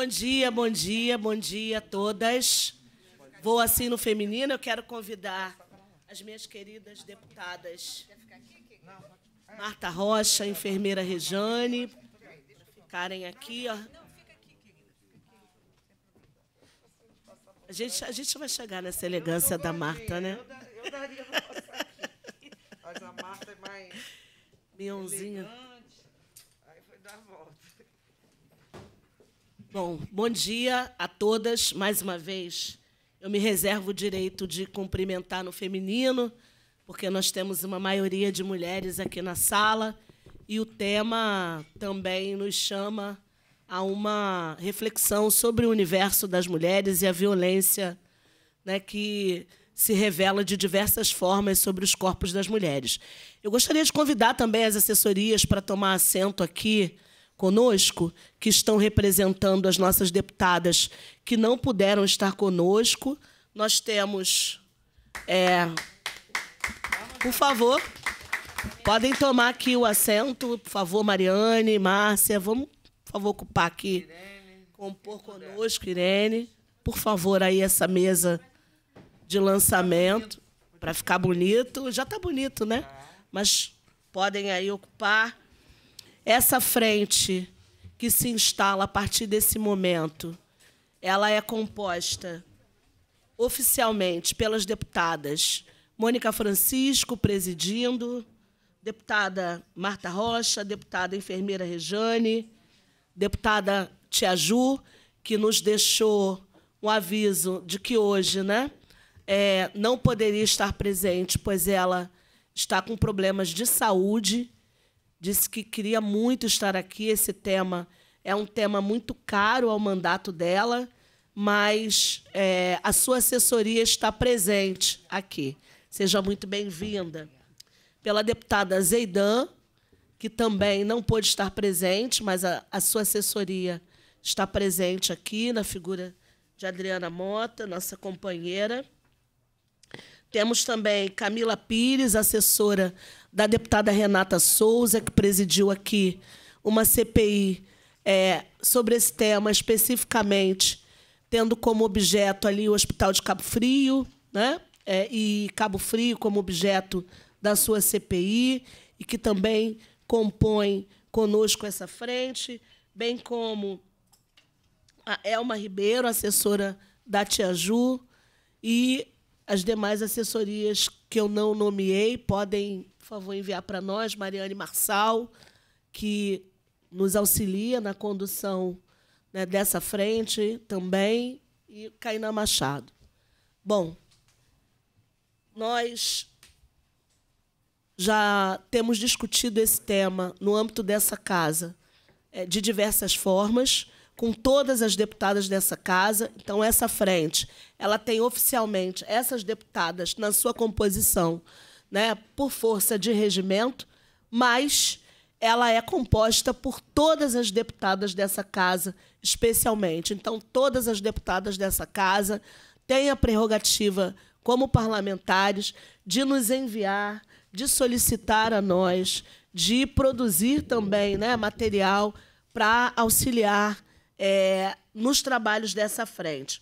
Bom dia, bom dia, bom dia a todas. Vou assim no feminino, eu quero convidar as minhas queridas deputadas Marta Rocha, enfermeira Rejane, ficarem aqui, ó. A gente, a gente vai chegar nessa elegância da Marta, né? Eu daria Mas a Marta é mais. Mionzinha. Bom, bom dia a todas, mais uma vez. Eu me reservo o direito de cumprimentar no feminino, porque nós temos uma maioria de mulheres aqui na sala e o tema também nos chama a uma reflexão sobre o universo das mulheres e a violência né, que se revela de diversas formas sobre os corpos das mulheres. Eu gostaria de convidar também as assessorias para tomar assento aqui conosco, que estão representando as nossas deputadas que não puderam estar conosco. Nós temos. É, por favor, podem tomar aqui o assento, por favor, Mariane, Márcia, vamos, por favor, ocupar aqui, compor conosco, Irene. Por favor, aí essa mesa de lançamento, para ficar bonito. Já está bonito, né? Mas podem aí ocupar. Essa frente que se instala a partir desse momento, ela é composta oficialmente pelas deputadas Mônica Francisco presidindo, deputada Marta Rocha, deputada enfermeira Rejane, deputada Tia Ju, que nos deixou um aviso de que hoje né, é, não poderia estar presente, pois ela está com problemas de saúde disse que queria muito estar aqui. Esse tema é um tema muito caro ao mandato dela, mas é, a sua assessoria está presente aqui. Seja muito bem-vinda. Pela deputada Zeidan, que também não pôde estar presente, mas a, a sua assessoria está presente aqui, na figura de Adriana Mota, nossa companheira. Temos também Camila Pires, assessora da deputada Renata Souza, que presidiu aqui uma CPI é, sobre esse tema especificamente, tendo como objeto ali o Hospital de Cabo Frio, né? É, e Cabo Frio como objeto da sua CPI, e que também compõe conosco essa frente, bem como a Elma Ribeiro, assessora da Tia Ju, e as demais assessorias que eu não nomeei podem, por favor, enviar para nós, Mariane Marçal, que nos auxilia na condução né, dessa frente também, e Caína Machado. Bom, nós já temos discutido esse tema no âmbito dessa casa é, de diversas formas com todas as deputadas dessa casa. Então, essa frente, ela tem oficialmente essas deputadas na sua composição, né, por força de regimento, mas ela é composta por todas as deputadas dessa casa, especialmente. Então, todas as deputadas dessa casa têm a prerrogativa, como parlamentares, de nos enviar, de solicitar a nós, de produzir também né, material para auxiliar é, nos trabalhos dessa frente.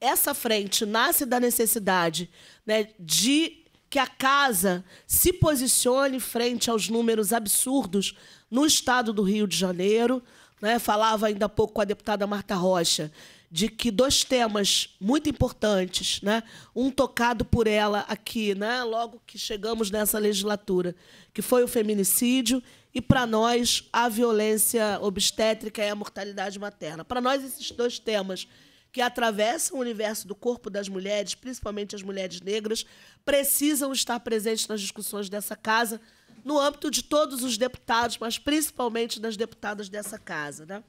Essa frente nasce da necessidade né, de que a casa se posicione frente aos números absurdos no estado do Rio de Janeiro. Né? Falava ainda há pouco com a deputada Marta Rocha de que dois temas muito importantes, né? um tocado por ela aqui, né? logo que chegamos nessa legislatura, que foi o feminicídio e, para nós, a violência obstétrica e a mortalidade materna. Para nós, esses dois temas que atravessam o universo do corpo das mulheres, principalmente as mulheres negras, precisam estar presentes nas discussões dessa casa, no âmbito de todos os deputados, mas principalmente das deputadas dessa casa. Né?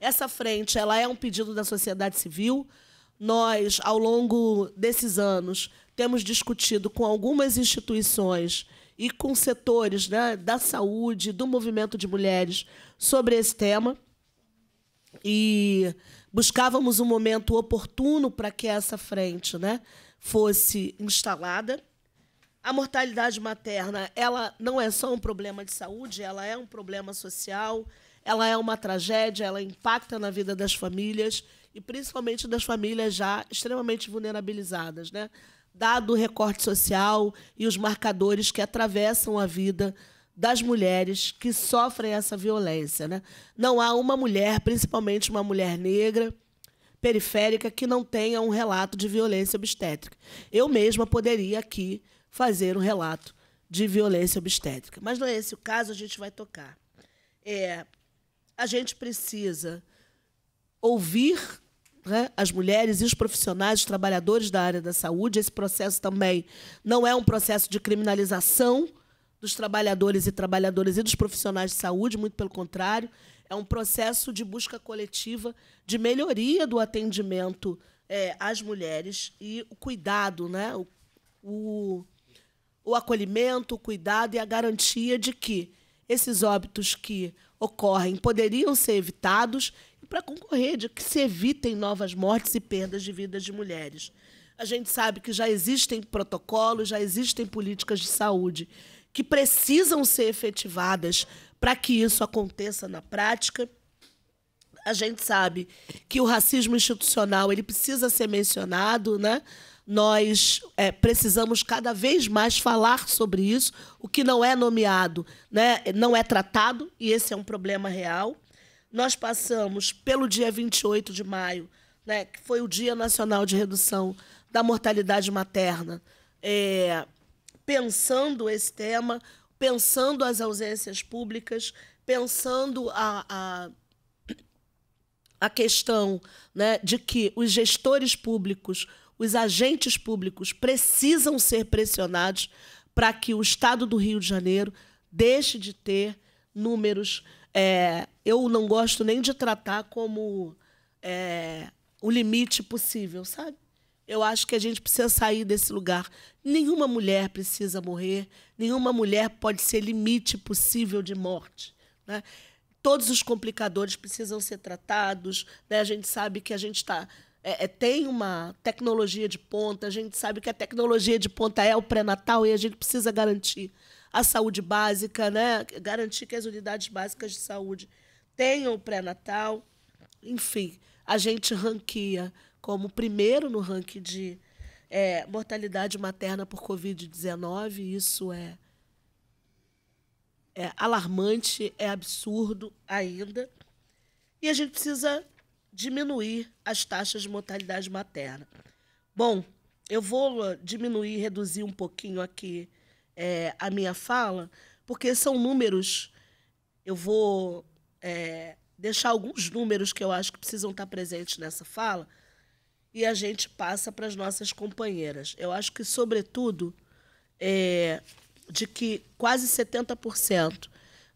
Essa frente, ela é um pedido da sociedade civil. Nós, ao longo desses anos, temos discutido com algumas instituições e com setores né, da saúde, do movimento de mulheres, sobre esse tema. E buscávamos um momento oportuno para que essa frente né, fosse instalada. A mortalidade materna ela não é só um problema de saúde, ela é um problema social, ela é uma tragédia, ela impacta na vida das famílias e principalmente das famílias já extremamente vulnerabilizadas, né? Dado o recorte social e os marcadores que atravessam a vida das mulheres que sofrem essa violência, né? Não há uma mulher, principalmente uma mulher negra, periférica que não tenha um relato de violência obstétrica. Eu mesma poderia aqui fazer um relato de violência obstétrica, mas não é esse o caso, a gente vai tocar. É, a gente precisa ouvir né, as mulheres e os profissionais, os trabalhadores da área da saúde. Esse processo também não é um processo de criminalização dos trabalhadores e trabalhadoras e dos profissionais de saúde, muito pelo contrário, é um processo de busca coletiva de melhoria do atendimento é, às mulheres e o cuidado, né? O, o, o acolhimento, o cuidado e a garantia de que esses óbitos que ocorrem poderiam ser evitados e para concorrer de que se evitem novas mortes e perdas de vidas de mulheres. A gente sabe que já existem protocolos, já existem políticas de saúde que precisam ser efetivadas para que isso aconteça na prática. A gente sabe que o racismo institucional ele precisa ser mencionado, né? nós é, precisamos cada vez mais falar sobre isso, o que não é nomeado, né, não é tratado, e esse é um problema real. Nós passamos pelo dia 28 de maio, né, que foi o Dia Nacional de Redução da Mortalidade Materna, é, pensando esse tema, pensando as ausências públicas, pensando a, a a questão né, de que os gestores públicos os agentes públicos precisam ser pressionados para que o Estado do Rio de Janeiro deixe de ter números. É, eu não gosto nem de tratar como é, o limite possível, sabe? Eu acho que a gente precisa sair desse lugar. Nenhuma mulher precisa morrer, nenhuma mulher pode ser limite possível de morte. Né? Todos os complicadores precisam ser tratados. Né? A gente sabe que a gente está é, é, tem uma tecnologia de ponta, a gente sabe que a tecnologia de ponta é o pré-natal e a gente precisa garantir a saúde básica, né? garantir que as unidades básicas de saúde tenham o pré-natal. Enfim, a gente ranqueia como primeiro no ranking de é, mortalidade materna por Covid-19, isso é, é alarmante, é absurdo ainda. E a gente precisa diminuir as taxas de mortalidade materna. Bom, eu vou diminuir, reduzir um pouquinho aqui é, a minha fala, porque são números. Eu vou é, deixar alguns números que eu acho que precisam estar presentes nessa fala e a gente passa para as nossas companheiras. Eu acho que, sobretudo, é, de que quase 70%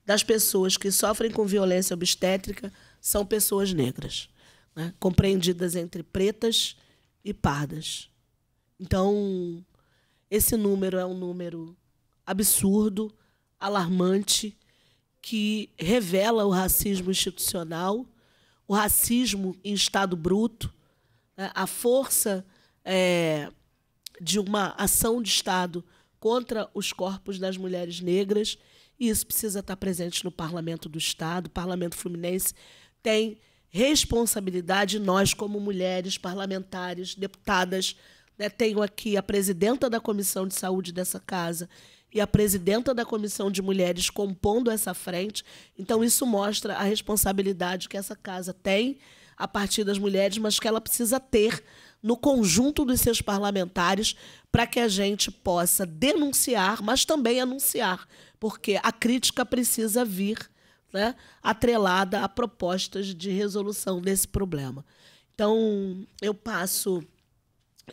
das pessoas que sofrem com violência obstétrica são pessoas negras né, compreendidas entre pretas e pardas. Então, esse número é um número absurdo, alarmante, que revela o racismo institucional, o racismo em estado bruto, né, a força é, de uma ação de Estado contra os corpos das mulheres negras, e isso precisa estar presente no Parlamento do Estado. O Parlamento Fluminense tem responsabilidade, nós, como mulheres parlamentares, deputadas, né, tenho aqui a presidenta da Comissão de Saúde dessa casa e a presidenta da Comissão de Mulheres compondo essa frente. Então, isso mostra a responsabilidade que essa casa tem a partir das mulheres, mas que ela precisa ter no conjunto dos seus parlamentares para que a gente possa denunciar, mas também anunciar, porque a crítica precisa vir né, atrelada a propostas de resolução desse problema. Então, eu passo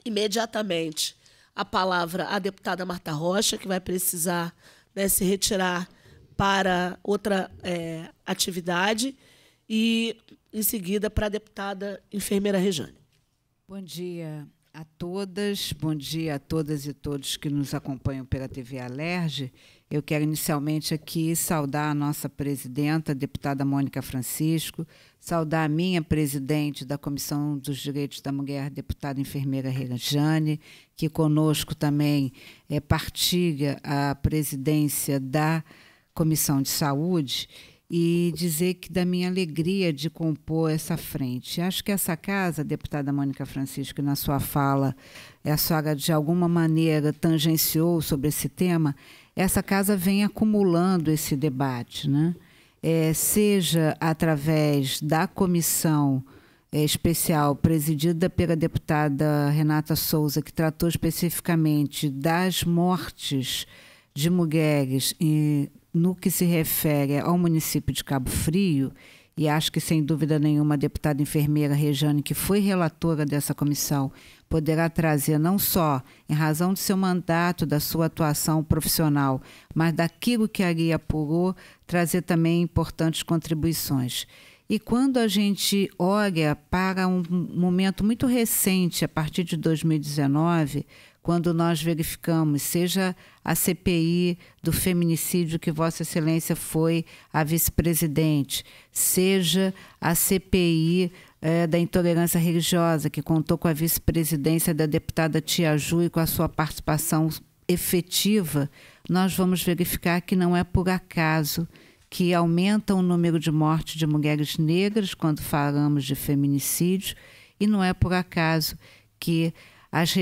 imediatamente a palavra à deputada Marta Rocha, que vai precisar né, se retirar para outra é, atividade, e, em seguida, para a deputada enfermeira Rejane. Bom dia a todas, bom dia a todas e todos que nos acompanham pela TV Alerge eu quero inicialmente aqui saudar a nossa presidenta, a deputada Mônica Francisco, saudar a minha presidente da Comissão dos Direitos da Mulher, deputada enfermeira Rejane, que conosco também é, partilha a presidência da Comissão de Saúde, e dizer que da minha alegria de compor essa frente. Acho que essa casa, deputada Mônica Francisco, na sua fala, eh, a senhora de alguma maneira tangenciou sobre esse tema, essa casa vem acumulando esse debate, né? É, seja através da comissão é, especial presidida pela deputada Renata Souza, que tratou especificamente das mortes de mulheres no que se refere ao município de Cabo Frio, e acho que, sem dúvida nenhuma, a deputada enfermeira Rejane, que foi relatora dessa comissão, poderá trazer não só, em razão de seu mandato, da sua atuação profissional, mas daquilo que guia apurou, trazer também importantes contribuições. E quando a gente olha para um momento muito recente, a partir de 2019, quando nós verificamos, seja a CPI do feminicídio que Vossa Excelência foi a vice-presidente, seja a CPI é, da intolerância religiosa, que contou com a vice-presidência da deputada Tia Ju e com a sua participação efetiva, nós vamos verificar que não é por acaso que aumenta o número de mortes de mulheres negras quando falamos de feminicídio, e não é por acaso que as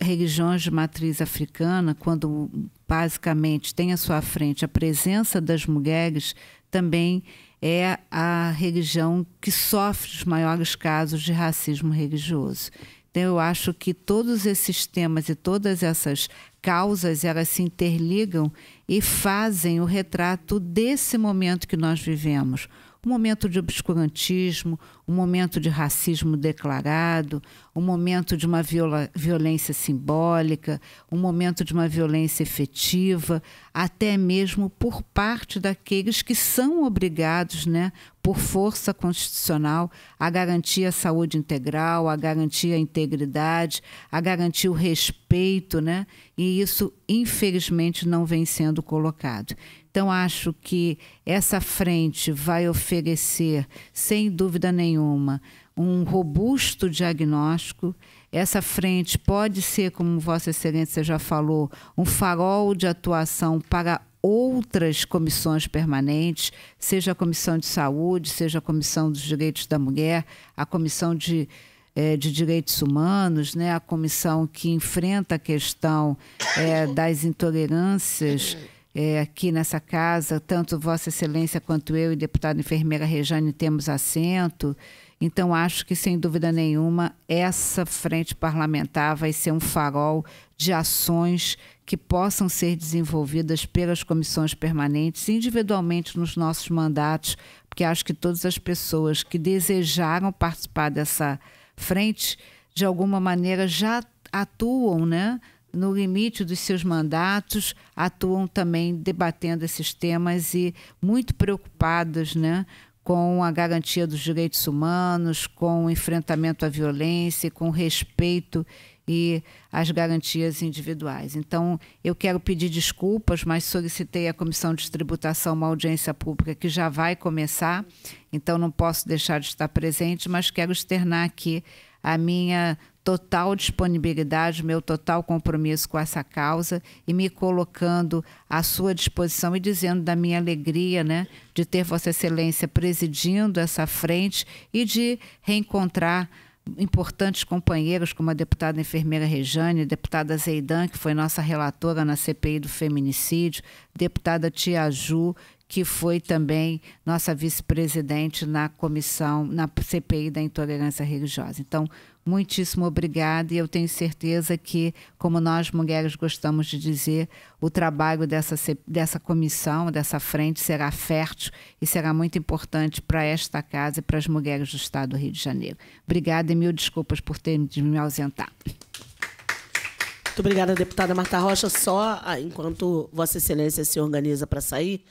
religiões de matriz africana, quando basicamente tem à sua frente a presença das mulheres, também é a religião que sofre os maiores casos de racismo religioso. Então, eu acho que todos esses temas e todas essas causas elas se interligam e fazem o retrato desse momento que nós vivemos um momento de obscurantismo, um momento de racismo declarado, um momento de uma viola, violência simbólica, um momento de uma violência efetiva, até mesmo por parte daqueles que são obrigados, né, por força constitucional, a garantir a saúde integral, a garantir a integridade, a garantir o respeito, né? E isso, infelizmente, não vem sendo colocado. Então, acho que essa frente vai oferecer, sem dúvida nenhuma, um robusto diagnóstico. Essa frente pode ser, como Vossa Excelência já falou, um farol de atuação para outras comissões permanentes, seja a Comissão de Saúde, seja a Comissão dos Direitos da Mulher, a Comissão de, eh, de Direitos Humanos, né? a comissão que enfrenta a questão eh, das intolerâncias é, aqui nessa casa, tanto Vossa Excelência quanto eu e deputada enfermeira Rejane temos assento. Então, acho que, sem dúvida nenhuma, essa frente parlamentar vai ser um farol de ações que possam ser desenvolvidas pelas comissões permanentes, individualmente nos nossos mandatos, porque acho que todas as pessoas que desejaram participar dessa frente, de alguma maneira, já atuam, né? no limite dos seus mandatos, atuam também debatendo esses temas e muito preocupadas né, com a garantia dos direitos humanos, com o enfrentamento à violência, com respeito e as garantias individuais. Então, eu quero pedir desculpas, mas solicitei à Comissão de Tributação uma audiência pública que já vai começar, então não posso deixar de estar presente, mas quero externar aqui a minha total disponibilidade, meu total compromisso com essa causa e me colocando à sua disposição e dizendo da minha alegria, né, de ter Vossa Excelência presidindo essa frente e de reencontrar importantes companheiros, como a deputada enfermeira Rejane, a deputada Zeidan, que foi nossa relatora na CPI do feminicídio, deputada Tia Ju que foi também nossa vice-presidente na comissão, na CPI da intolerância religiosa. Então, muitíssimo obrigada e eu tenho certeza que, como nós mulheres gostamos de dizer, o trabalho dessa, dessa comissão, dessa frente, será fértil e será muito importante para esta casa e para as mulheres do Estado do Rio de Janeiro. Obrigada e mil desculpas por ter de me ausentar. Muito obrigada, deputada Marta Rocha. Só ah, enquanto Vossa Excelência se organiza para sair,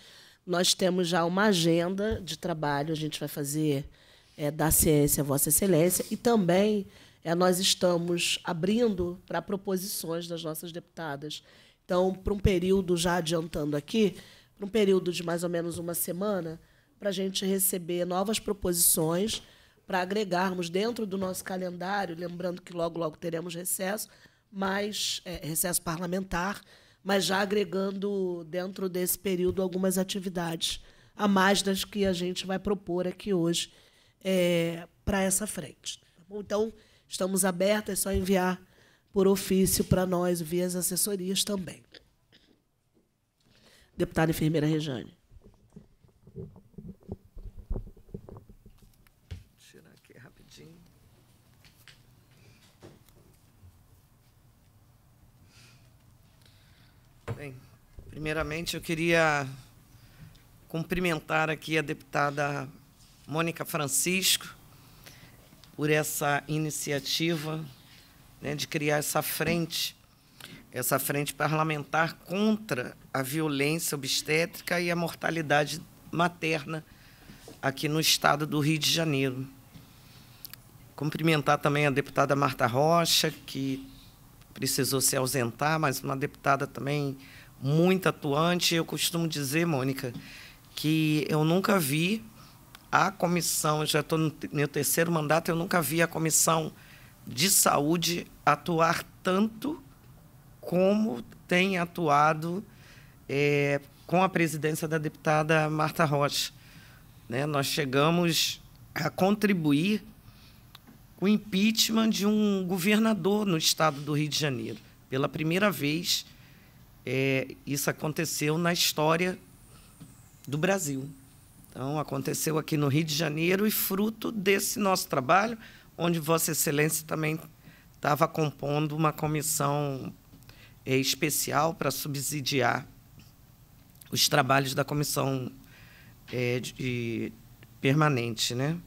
nós temos já uma agenda de trabalho, a gente vai fazer é, da ciência Vossa Excelência, e também é, nós estamos abrindo para proposições das nossas deputadas. Então, para um período, já adiantando aqui, para um período de mais ou menos uma semana, para a gente receber novas proposições para agregarmos dentro do nosso calendário, lembrando que logo, logo teremos recesso, mas é, recesso parlamentar, mas já agregando dentro desse período algumas atividades a mais das que a gente vai propor aqui hoje é, para essa frente. Tá então, estamos abertas, é só enviar por ofício para nós, via as assessorias também. Deputada enfermeira Rejane. Primeiramente, eu queria cumprimentar aqui a deputada Mônica Francisco por essa iniciativa né, de criar essa frente, essa frente parlamentar contra a violência obstétrica e a mortalidade materna aqui no estado do Rio de Janeiro. Cumprimentar também a deputada Marta Rocha, que precisou se ausentar, mas uma deputada também muito atuante. Eu costumo dizer, Mônica, que eu nunca vi a comissão, já estou no meu terceiro mandato, eu nunca vi a comissão de saúde atuar tanto como tem atuado é, com a presidência da deputada Marta Rocha. Né? Nós chegamos a contribuir com o impeachment de um governador no estado do Rio de Janeiro. Pela primeira vez, é, isso aconteceu na história do Brasil. Então, aconteceu aqui no Rio de Janeiro e fruto desse nosso trabalho, onde Vossa Excelência também estava compondo uma comissão é, especial para subsidiar os trabalhos da comissão é, de, permanente, né?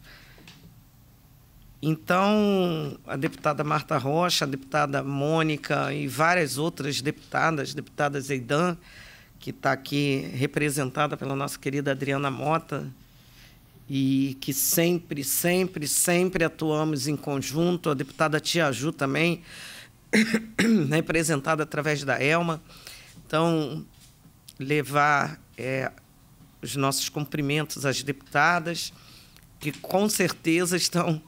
Então, a deputada Marta Rocha, a deputada Mônica e várias outras deputadas, deputada Zeidan, que está aqui representada pela nossa querida Adriana Mota, e que sempre, sempre, sempre atuamos em conjunto, a deputada Tia Ju também, representada através da Elma. Então, levar é, os nossos cumprimentos às deputadas, que com certeza estão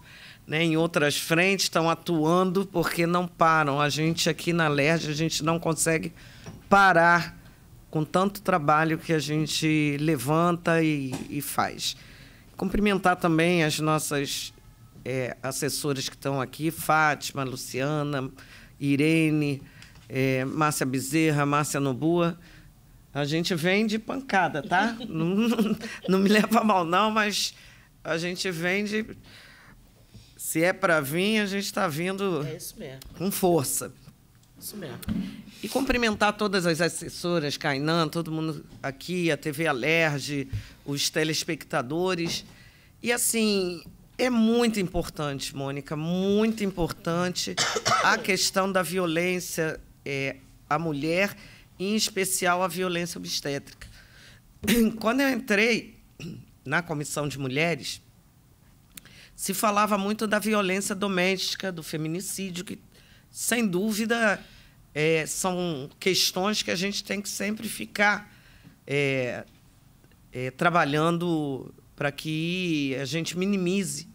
né, em outras frentes, estão atuando porque não param. A gente aqui na LERJ, a gente não consegue parar com tanto trabalho que a gente levanta e, e faz. Cumprimentar também as nossas é, assessoras que estão aqui, Fátima, Luciana, Irene, é, Márcia Bezerra, Márcia Nobua. A gente vem de pancada, tá? não, não, me leva mal, não, mas a gente vem de se é para vir, a gente está vindo é com força. Isso mesmo. E cumprimentar todas as assessoras, Kainan, todo mundo aqui, a TV Alerge, os telespectadores. E, assim, é muito importante, Mônica, muito importante a questão da violência é, à mulher, em especial a violência obstétrica. Quando eu entrei na Comissão de Mulheres, se falava muito da violência doméstica, do feminicídio, que, sem dúvida, é, são questões que a gente tem que sempre ficar é, é, trabalhando para que a gente minimize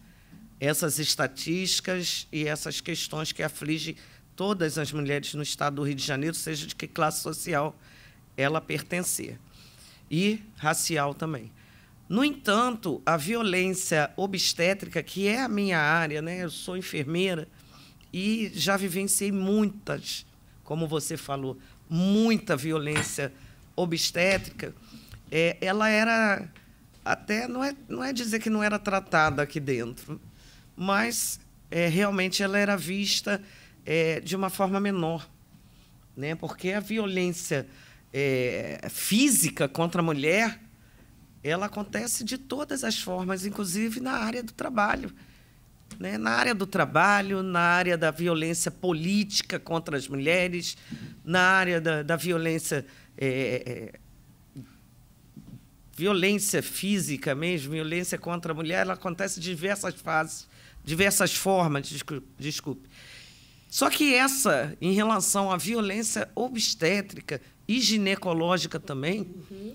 essas estatísticas e essas questões que afligem todas as mulheres no estado do Rio de Janeiro, seja de que classe social ela pertencer, e racial também. No entanto, a violência obstétrica, que é a minha área, né? eu sou enfermeira e já vivenciei muitas, como você falou, muita violência obstétrica, é, ela era até não é, não é dizer que não era tratada aqui dentro, mas é, realmente ela era vista é, de uma forma menor, né? Porque a violência é, física contra a mulher ela acontece de todas as formas, inclusive na área do trabalho. Né? Na área do trabalho, na área da violência política contra as mulheres, na área da, da violência. É, é, violência física mesmo, violência contra a mulher, ela acontece de diversas fases, diversas formas, desculpe. desculpe. Só que essa, em relação à violência obstétrica e ginecológica também, uhum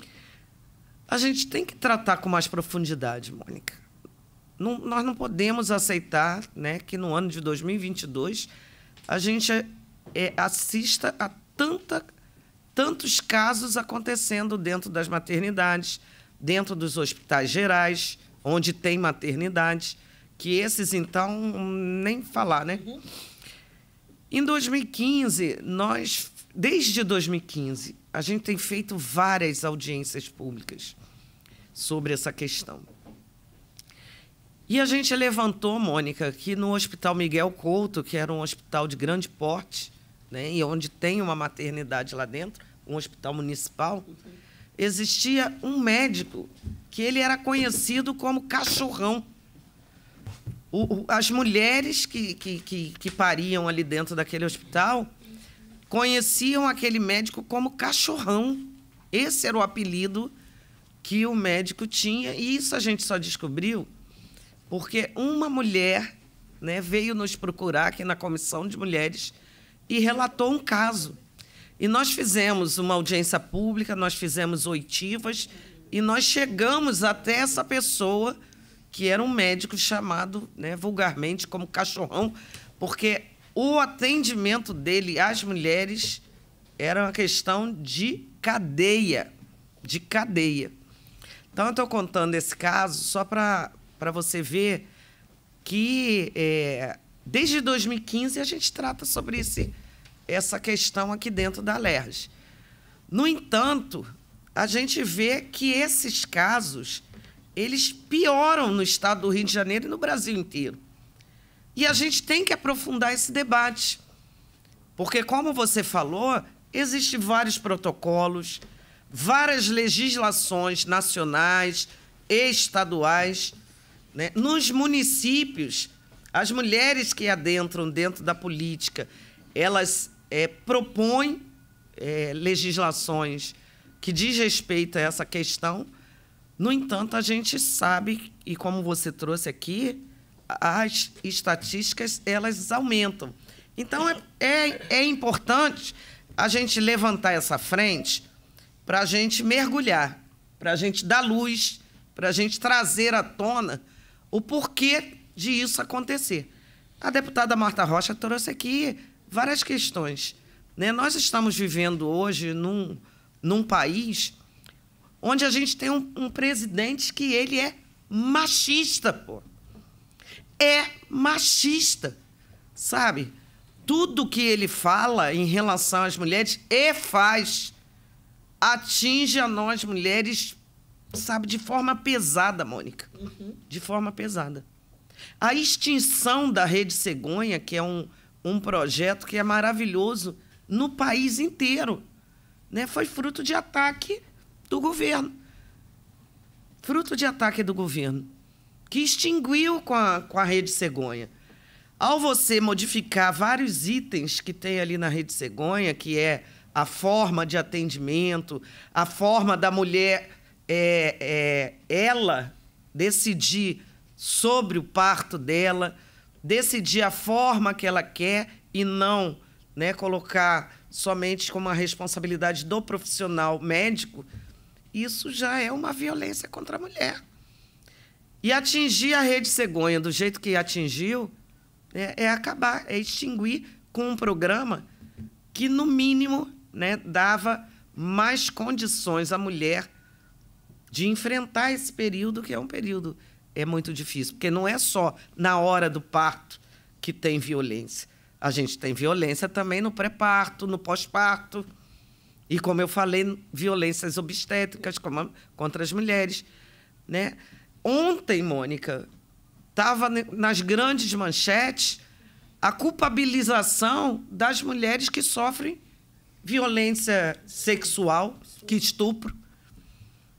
a gente tem que tratar com mais profundidade, Mônica. Não, nós não podemos aceitar né, que no ano de 2022 a gente é, assista a tanta, tantos casos acontecendo dentro das maternidades, dentro dos hospitais gerais, onde tem maternidades, que esses, então, nem falar, né? Uhum. Em 2015, nós, desde 2015, a gente tem feito várias audiências públicas sobre essa questão. E a gente levantou, Mônica, que no Hospital Miguel Couto, que era um hospital de grande porte, né, e onde tem uma maternidade lá dentro, um hospital municipal, existia um médico que ele era conhecido como cachorrão. O, o, as mulheres que, que, que, que pariam ali dentro daquele hospital conheciam aquele médico como cachorrão. Esse era o apelido que o médico tinha, e isso a gente só descobriu porque uma mulher né, veio nos procurar aqui na comissão de mulheres e relatou um caso. E nós fizemos uma audiência pública, nós fizemos oitivas e nós chegamos até essa pessoa que era um médico chamado né, vulgarmente como cachorrão, porque o atendimento dele às mulheres era uma questão de cadeia. De cadeia. Então, eu estou contando esse caso só para você ver que é, desde 2015 a gente trata sobre esse, essa questão aqui dentro da LERJ. No entanto, a gente vê que esses casos eles pioram no estado do Rio de Janeiro e no Brasil inteiro. E a gente tem que aprofundar esse debate. Porque, como você falou, existem vários protocolos, várias legislações nacionais, estaduais. Né? Nos municípios, as mulheres que adentram dentro da política, elas é, propõem é, legislações que diz respeito a essa questão. No entanto, a gente sabe, e como você trouxe aqui, as estatísticas elas aumentam. Então é, é, é importante a gente levantar essa frente para a gente mergulhar, para a gente dar luz, para a gente trazer à tona o porquê de isso acontecer. A deputada Marta Rocha trouxe aqui várias questões. Né? Nós estamos vivendo hoje num, num país onde a gente tem um, um presidente que ele é machista, pô é machista, sabe? Tudo que ele fala em relação às mulheres e faz atinge a nós mulheres, sabe, de forma pesada, Mônica. Uhum. De forma pesada. A extinção da Rede Cegonha, que é um, um projeto que é maravilhoso no país inteiro, né? foi fruto de ataque do governo. Fruto de ataque do governo que extinguiu com a, com a rede cegonha. Ao você modificar vários itens que tem ali na rede cegonha, que é a forma de atendimento, a forma da mulher, é, é, ela decidir sobre o parto dela, decidir a forma que ela quer e não né, colocar somente como a responsabilidade do profissional médico, isso já é uma violência contra a mulher. E atingir a rede cegonha do jeito que atingiu é, é acabar, é extinguir com um programa que, no mínimo, né, dava mais condições à mulher de enfrentar esse período, que é um período é muito difícil, porque não é só na hora do parto que tem violência. A gente tem violência também no pré-parto, no pós-parto. E, como eu falei, violências obstétricas contra as mulheres. Né? Ontem, Mônica, estava nas grandes manchetes a culpabilização das mulheres que sofrem violência sexual, que estupro.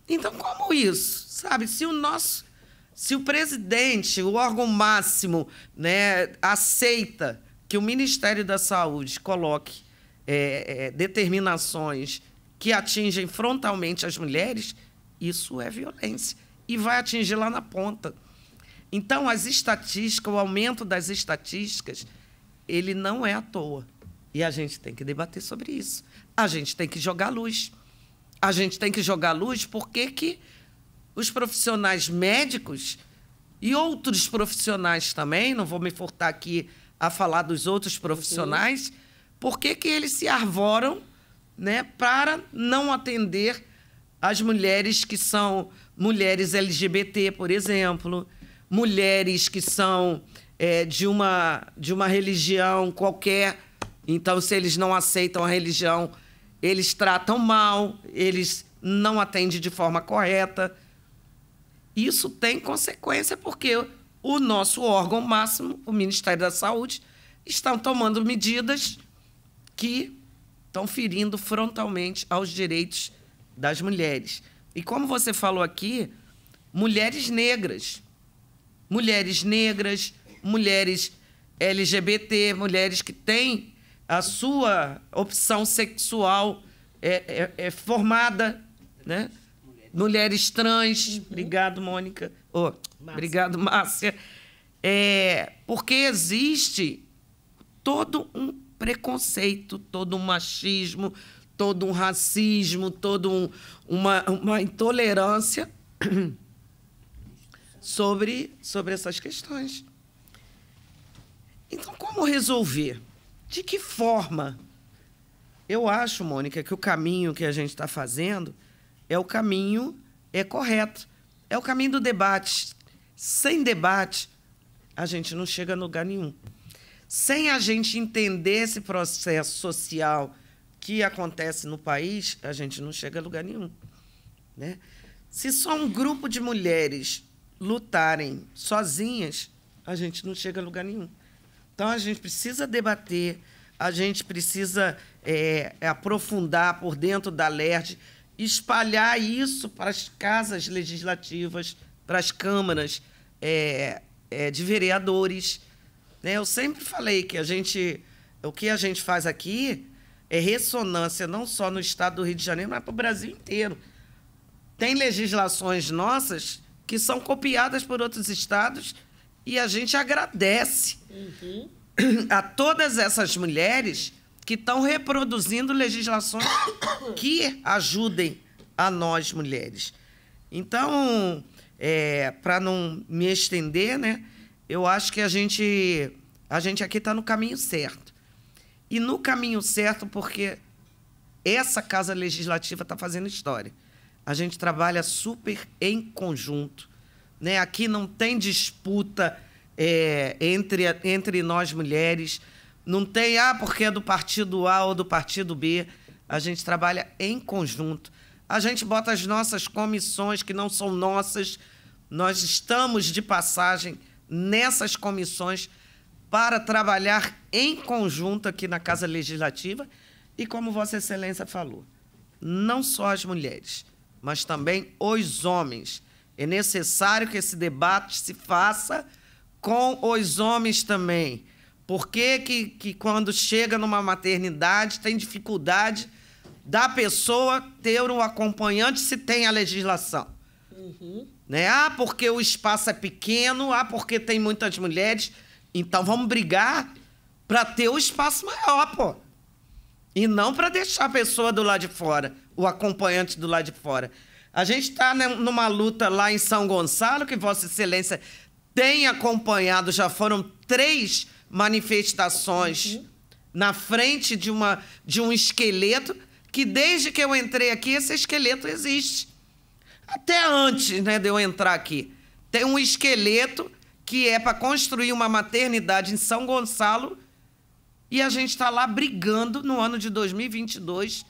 Então, como isso? Sabe, se o nosso se o presidente, o órgão máximo, né, aceita que o Ministério da Saúde coloque é, é, determinações que atingem frontalmente as mulheres, isso é violência e vai atingir lá na ponta. Então, as estatísticas, o aumento das estatísticas, ele não é à toa. E a gente tem que debater sobre isso. A gente tem que jogar luz. A gente tem que jogar luz porque que os profissionais médicos e outros profissionais também, não vou me furtar aqui a falar dos outros profissionais, porque por que eles se arvoram né, para não atender as mulheres que são mulheres LGBT, por exemplo, mulheres que são é, de, uma, de uma religião qualquer. Então, se eles não aceitam a religião, eles tratam mal, eles não atendem de forma correta. Isso tem consequência porque o nosso órgão máximo, o Ministério da Saúde, estão tomando medidas que estão ferindo frontalmente aos direitos das mulheres. E como você falou aqui, mulheres negras. Mulheres negras, mulheres LGBT, mulheres que têm a sua opção sexual é, é, é formada, né? Mulheres, trans. Uhum. Obrigado, Mônica. Oh, Márcia. Obrigado, Márcia. É, porque existe todo um preconceito, todo um machismo, todo um racismo, todo um, uma, uma intolerância sobre, sobre essas questões. Então, como resolver? De que forma? Eu acho, Mônica, que o caminho que a gente está fazendo é o caminho é correto. É o caminho do debate. Sem debate, a gente não chega a lugar nenhum. Sem a gente entender esse processo social que acontece no país, a gente não chega a lugar nenhum. Né? Se só um grupo de mulheres lutarem sozinhas, a gente não chega a lugar nenhum. Então a gente precisa debater, a gente precisa é, aprofundar por dentro da LERD, espalhar isso para as casas legislativas, para as câmaras é, é, de vereadores. Né? Eu sempre falei que a gente, o que a gente faz aqui é ressonância não só no estado do Rio de Janeiro, mas para o Brasil inteiro. Tem legislações nossas que são copiadas por outros estados e a gente agradece uhum. a todas essas mulheres que estão reproduzindo legislações que ajudem a nós mulheres. Então, é, para não me estender, né, eu acho que a gente, a gente aqui está no caminho certo e no caminho certo, porque essa casa legislativa está fazendo história. A gente trabalha super em conjunto. Né? Aqui não tem disputa é, entre, entre nós mulheres, não tem, ah, porque é do partido A ou do partido B. A gente trabalha em conjunto. A gente bota as nossas comissões, que não são nossas. Nós estamos de passagem nessas comissões para trabalhar em conjunto aqui na Casa Legislativa e, como Vossa Excelência falou, não só as mulheres, mas também os homens. É necessário que esse debate se faça com os homens também. Por que, que, que quando chega numa maternidade tem dificuldade da pessoa ter um acompanhante se tem a legislação? Uhum. Né? Ah, porque o espaço é pequeno, ah, porque tem muitas mulheres. Então vamos brigar para ter o um espaço maior, pô. E não para deixar a pessoa do lado de fora, o acompanhante do lado de fora. A gente está numa luta lá em São Gonçalo, que Vossa Excelência tem acompanhado, já foram três manifestações uhum. na frente de, uma, de um esqueleto, que desde que eu entrei aqui, esse esqueleto existe. Até antes né, de eu entrar aqui. Tem um esqueleto que é para construir uma maternidade em São Gonçalo, e a gente está lá brigando no ano de 2022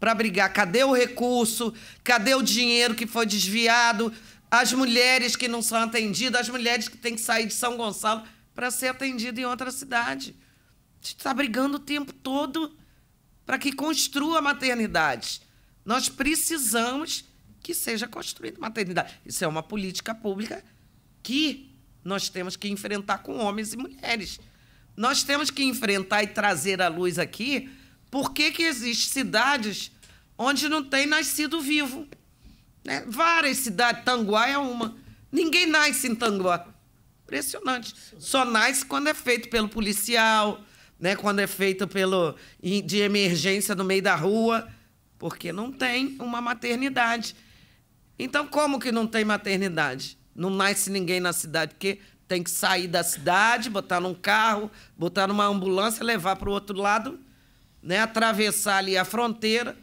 para brigar. Cadê o recurso? Cadê o dinheiro que foi desviado? As mulheres que não são atendidas, as mulheres que têm que sair de São Gonçalo para ser atendida em outra cidade. A gente está brigando o tempo todo para que construa maternidade. Nós precisamos que seja construída maternidade. Isso é uma política pública que nós temos que enfrentar com homens e mulheres. Nós temos que enfrentar e trazer à luz aqui por que, que existem cidades onde não tem nascido vivo. Né? Várias cidades, Tanguá é uma. Ninguém nasce em Tanguá. Impressionante. Só nasce quando é feito pelo policial, né? quando é feito pelo de emergência no meio da rua, porque não tem uma maternidade. Então, como que não tem maternidade? Não nasce ninguém na cidade, porque tem que sair da cidade, botar num carro, botar numa ambulância, levar para o outro lado, né? atravessar ali a fronteira.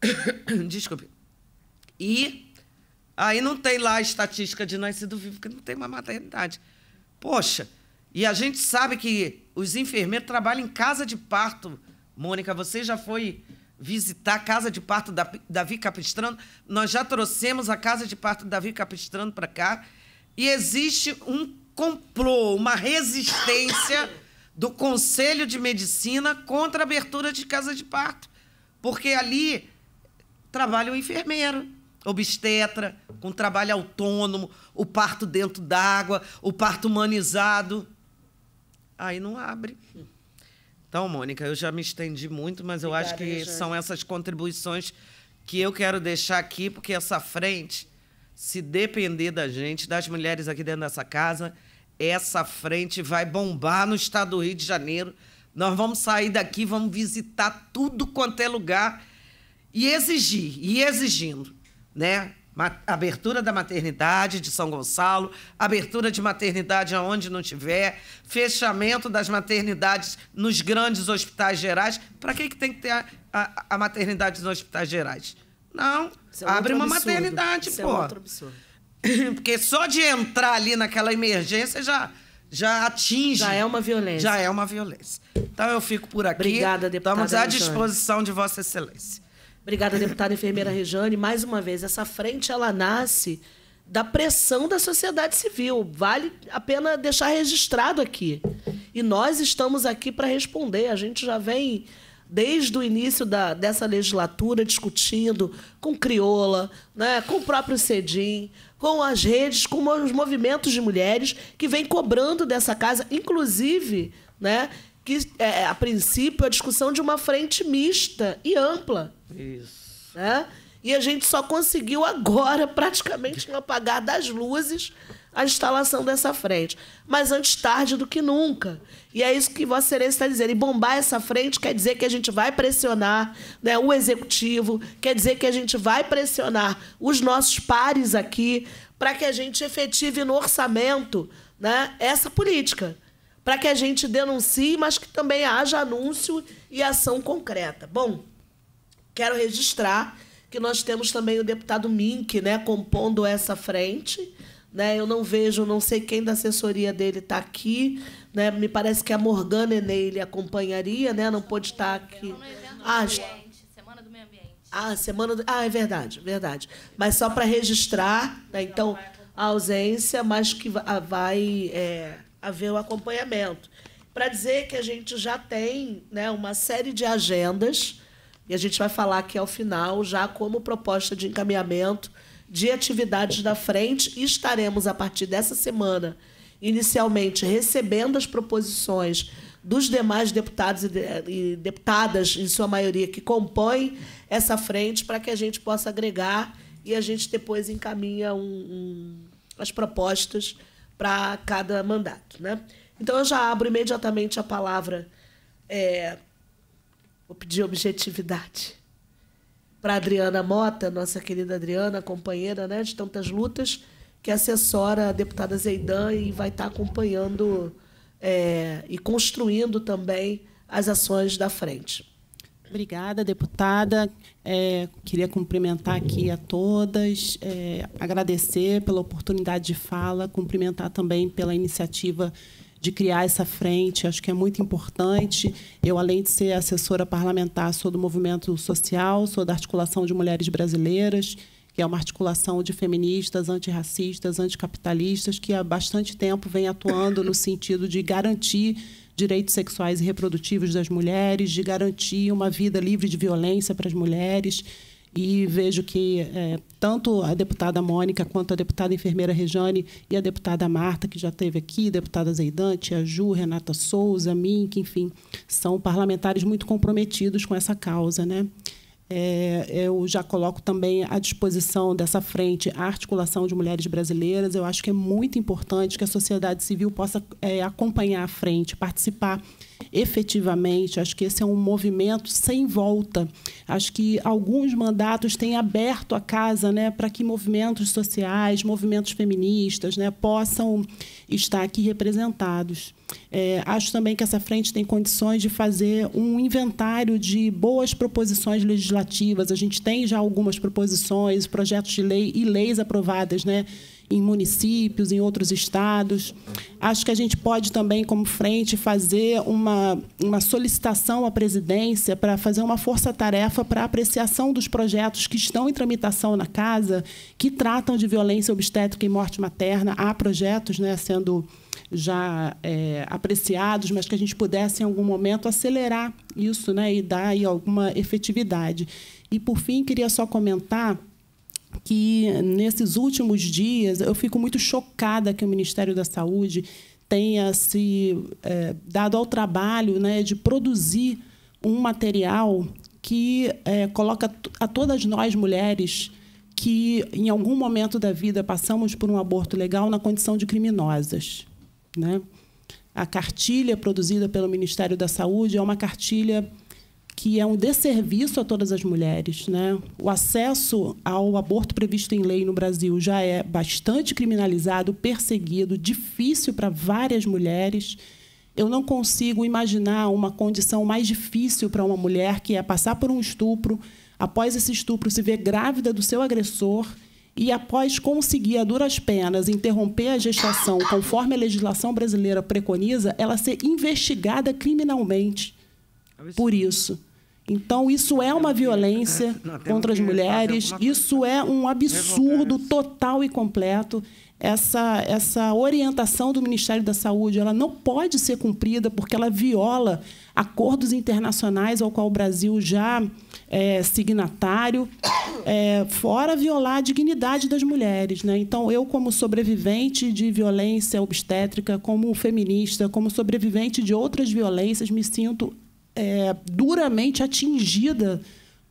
Desculpe. E aí não tem lá a estatística de nascido vivo, porque não tem uma maternidade. Poxa, e a gente sabe que os enfermeiros trabalham em casa de parto. Mônica, você já foi visitar a casa de parto da Davi Capistrano. Nós já trouxemos a casa de parto da Davi Capistrano para cá. E existe um complô, uma resistência do Conselho de Medicina contra a abertura de casa de parto. Porque ali trabalha o enfermeiro, obstetra, com trabalho autônomo, o parto dentro d'água, o parto humanizado. Aí não abre. Então, Mônica, eu já me estendi muito, mas Obrigada, eu acho que são essas contribuições que eu quero deixar aqui, porque essa frente, se depender da gente, das mulheres aqui dentro dessa casa, essa frente vai bombar no estado do Rio de Janeiro. Nós vamos sair daqui, vamos visitar tudo quanto é lugar e exigir, e exigindo, né? abertura da maternidade de São Gonçalo, abertura de maternidade aonde não tiver, fechamento das maternidades nos grandes hospitais gerais. Para que, que tem que ter a, a, a maternidade nos hospitais gerais? Não, é abre uma absurdo. maternidade, Isso é pô. É outro absurdo. Porque só de entrar ali naquela emergência já já atinge. Já é uma violência. Já é uma violência. Então eu fico por aqui. Obrigada, deputada. Estamos à disposição de Vossa Excelência. Obrigada, deputada enfermeira Rejane. Mais uma vez, essa frente ela nasce da pressão da sociedade civil. Vale a pena deixar registrado aqui. E nós estamos aqui para responder. A gente já vem desde o início da, dessa legislatura discutindo com Crioula, né, com o próprio Cedim, com as redes, com os movimentos de mulheres que vem cobrando dessa casa, inclusive, né, que, é, a princípio, a discussão de uma frente mista e ampla. Isso. Né? E a gente só conseguiu agora, praticamente no apagar das luzes, a instalação dessa frente. Mas antes tarde do que nunca. E é isso que Vossa Excelência está dizendo. E bombar essa frente quer dizer que a gente vai pressionar né, o executivo, quer dizer que a gente vai pressionar os nossos pares aqui para que a gente efetive no orçamento né, essa política para que a gente denuncie, mas que também haja anúncio e ação concreta. Bom, quero registrar que nós temos também o deputado Mink, né, compondo essa frente. Né, eu não vejo, não sei quem da assessoria dele está aqui. Né, me parece que a Morgana Enei ele acompanharia, né? Não pôde tá estar aqui. Ah, Semana do Meio Ambiente. Ah, semana do... ah, é verdade, verdade. Mas só para registrar, né, então, a ausência, mas que vai. É haver o acompanhamento. Para dizer que a gente já tem né, uma série de agendas, e a gente vai falar aqui ao final, já como proposta de encaminhamento de atividades da frente, e estaremos a partir dessa semana, inicialmente, recebendo as proposições dos demais deputados e deputadas, em sua maioria, que compõem essa frente, para que a gente possa agregar e a gente depois encaminha um, um, as propostas para cada mandato. Né? Então eu já abro imediatamente a palavra. É, vou pedir objetividade para Adriana Mota, nossa querida Adriana, companheira né, de tantas lutas, que é assessora a deputada Zeidan e vai estar tá acompanhando é, e construindo também as ações da frente. Obrigada, deputada. É, queria cumprimentar aqui a todas, é, agradecer pela oportunidade de fala, cumprimentar também pela iniciativa de criar essa frente, acho que é muito importante. Eu, além de ser assessora parlamentar, sou do movimento social, sou da Articulação de Mulheres Brasileiras, que é uma articulação de feministas, antirracistas, anticapitalistas, que há bastante tempo vem atuando no sentido de garantir direitos sexuais e reprodutivos das mulheres, de garantir uma vida livre de violência para as mulheres. E vejo que é, tanto a deputada Mônica, quanto a deputada enfermeira Rejane e a deputada Marta, que já esteve aqui, deputada Zeidante, a Ju, Renata Souza, mim, enfim, são parlamentares muito comprometidos com essa causa. Né? É, eu já coloco também à disposição dessa frente a articulação de mulheres brasileiras. Eu acho que é muito importante que a sociedade civil possa é, acompanhar a frente, participar efetivamente. Acho que esse é um movimento sem volta. Acho que alguns mandatos têm aberto a casa né, para que movimentos sociais, movimentos feministas né, possam estar aqui representados. É, acho também que essa frente tem condições de fazer um inventário de boas proposições legislativas. A gente tem já algumas proposições, projetos de lei e leis aprovadas, né? em municípios, em outros estados. Acho que a gente pode também, como frente, fazer uma, uma solicitação à presidência para fazer uma força-tarefa para apreciação dos projetos que estão em tramitação na casa, que tratam de violência obstétrica e morte materna. Há projetos né, sendo já é, apreciados, mas que a gente pudesse, em algum momento, acelerar isso né, e dar aí, alguma efetividade. E, por fim, queria só comentar que nesses últimos dias eu fico muito chocada que o Ministério da Saúde tenha se é, dado ao trabalho né, de produzir um material que é, coloca a todas nós mulheres que em algum momento da vida passamos por um aborto legal na condição de criminosas, né? A cartilha produzida pelo Ministério da Saúde é uma cartilha que é um desserviço a todas as mulheres. Né? O acesso ao aborto previsto em lei no Brasil já é bastante criminalizado, perseguido, difícil para várias mulheres. Eu não consigo imaginar uma condição mais difícil para uma mulher que é passar por um estupro, após esse estupro se ver grávida do seu agressor e após conseguir a duras penas interromper a gestação conforme a legislação brasileira preconiza, ela ser investigada criminalmente por isso. Então, isso é uma violência contra as mulheres, isso é um absurdo total e completo. Essa, essa orientação do Ministério da Saúde ela não pode ser cumprida porque ela viola acordos internacionais ao qual o Brasil já é signatário, é, fora violar a dignidade das mulheres. Né? Então, eu, como sobrevivente de violência obstétrica, como feminista, como sobrevivente de outras violências, me sinto é, duramente atingida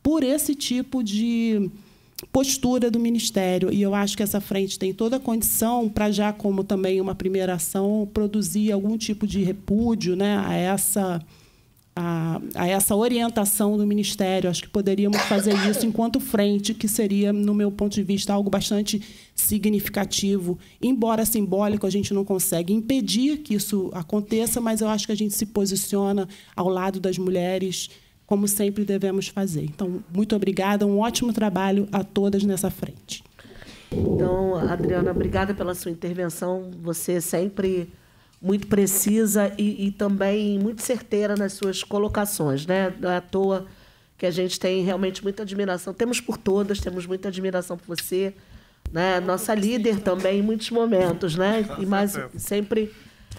por esse tipo de postura do Ministério. E eu acho que essa frente tem toda a condição para já, como também uma primeira ação, produzir algum tipo de repúdio né, a essa a, a, essa orientação do Ministério. Acho que poderíamos fazer isso enquanto frente, que seria, no meu ponto de vista, algo bastante significativo. Embora simbólico, a gente não consegue impedir que isso aconteça, mas eu acho que a gente se posiciona ao lado das mulheres, como sempre devemos fazer. Então, muito obrigada, um ótimo trabalho a todas nessa frente. Então, Adriana, obrigada pela sua intervenção. Você sempre muito precisa e, e, também muito certeira nas suas colocações, né? Não é à toa que a gente tem realmente muita admiração. Temos por todas, temos muita admiração por você, né? É, Nossa líder também em muitos momentos, né? E mais sempre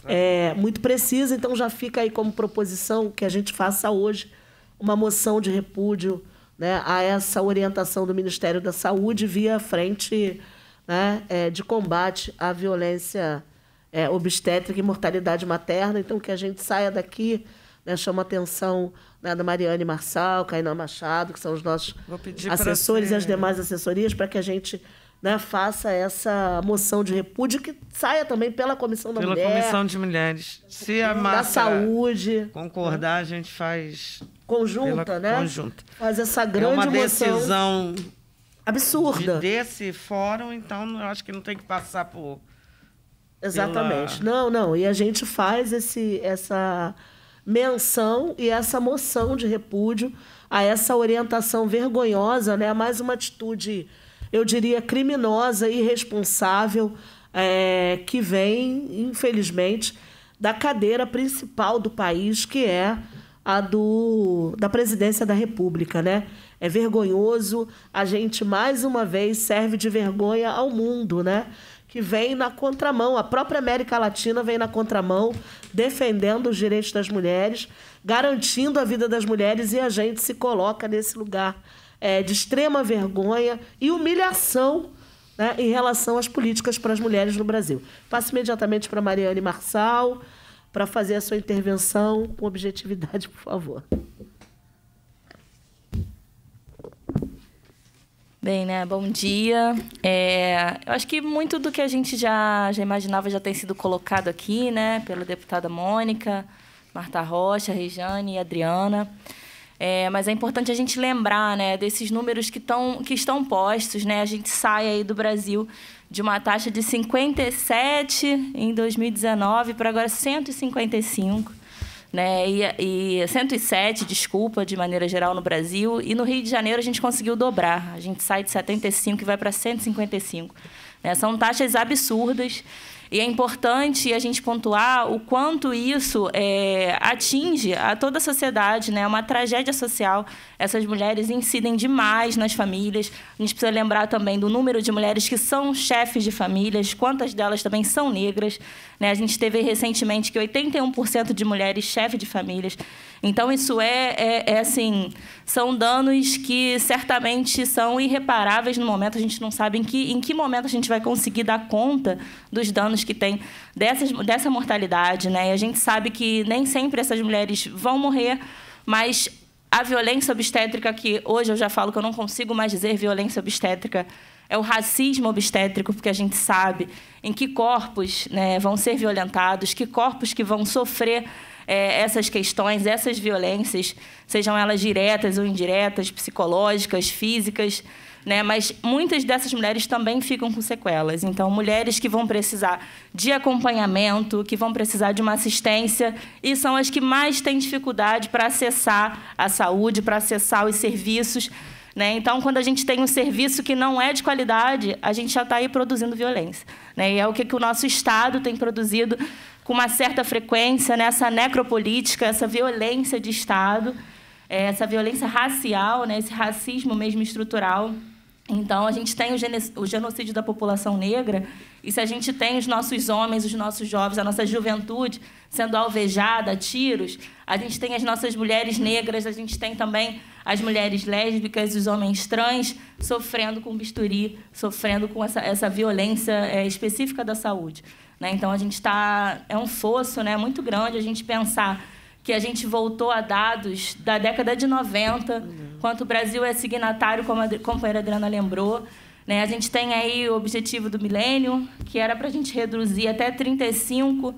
é. é, muito precisa. Então já fica aí como proposição que a gente faça hoje uma moção de repúdio, né? A essa orientação do Ministério da Saúde via frente, né? É, de combate à violência é, obstétrica e mortalidade materna. Então, que a gente saia daqui, né, chama a atenção né, da Mariane Marçal, Caína Machado, que são os nossos assessores e as demais assessorias, para que a gente né, faça essa moção de repúdio que saia também pela Comissão da pela Mulher. Pela Comissão de Mulheres. Se a da saúde. Né? Concordar, né? a gente faz. Conjunta, pela, né? Conjunta. Faz essa é grande é uma decisão absurda. De, desse fórum, então eu acho que não tem que passar por Exatamente. Pela... Não, não. E a gente faz esse, essa menção e essa moção de repúdio a essa orientação vergonhosa, né? Mais uma atitude, eu diria, criminosa e irresponsável é, que vem, infelizmente, da cadeira principal do país, que é a do da presidência da República, né? É vergonhoso. A gente mais uma vez serve de vergonha ao mundo, né? que vem na contramão. A própria América Latina vem na contramão, defendendo os direitos das mulheres, garantindo a vida das mulheres, e a gente se coloca nesse lugar é, de extrema vergonha e humilhação. Né, em relação às políticas para as mulheres no Brasil. Passo imediatamente para Mariane Marçal para fazer a sua intervenção com objetividade, por favor. Bem, né? Bom dia. É, eu acho que muito do que a gente já, já imaginava já tem sido colocado aqui, né? Pela deputada Mônica, Marta Rocha, Rejane e Adriana. É, mas é importante a gente lembrar, né? Desses números que, tão, que estão postos, né? A gente sai aí do Brasil de uma taxa de 57 em 2019 para agora 155 né? E, e 107, desculpa, de maneira geral no Brasil. E no Rio de Janeiro a gente conseguiu dobrar. A gente sai de 75 e vai para 155. Né? São taxas absurdas. E é importante a gente pontuar o quanto isso é, atinge a toda a sociedade, né? É uma tragédia social essas mulheres incidem demais nas famílias. A gente precisa lembrar também do número de mulheres que são chefes de famílias, quantas delas também são negras. Né? A gente teve recentemente que 81% de mulheres chefe de famílias. Então, isso é, é, é, assim, são danos que certamente são irreparáveis no momento. A gente não sabe em que, em que momento a gente vai conseguir dar conta dos danos que tem dessas, dessa mortalidade. Né? E a gente sabe que nem sempre essas mulheres vão morrer, mas a violência obstétrica, que hoje eu já falo que eu não consigo mais dizer violência obstétrica, é o racismo obstétrico, porque a gente sabe em que corpos né, vão ser violentados, que corpos que vão sofrer é, essas questões, essas violências, sejam elas diretas ou indiretas, psicológicas, físicas né? Mas muitas dessas mulheres também ficam com sequelas. Então, mulheres que vão precisar de acompanhamento, que vão precisar de uma assistência e são as que mais têm dificuldade para acessar a saúde, para acessar os serviços. Né? Então, quando a gente tem um serviço que não é de qualidade, a gente já está aí produzindo violência. Né? E é o que, que o nosso Estado tem produzido com uma certa frequência, né? essa necropolítica, essa violência de Estado, é, essa violência racial, né? esse racismo mesmo estrutural. Então, a gente tem o genocídio da população negra, e se a gente tem os nossos homens, os nossos jovens, a nossa juventude sendo alvejada a tiros, a gente tem as nossas mulheres negras, a gente tem também as mulheres lésbicas, os homens trans sofrendo com bisturi, sofrendo com essa, essa violência é, específica da saúde. Né? Então, a gente está. É um fosso né, muito grande a gente pensar que a gente voltou a dados da década de 90, quanto o Brasil é signatário, como a companheira Adriana lembrou. Né? A gente tem aí o objetivo do milênio, que era para a gente reduzir até 35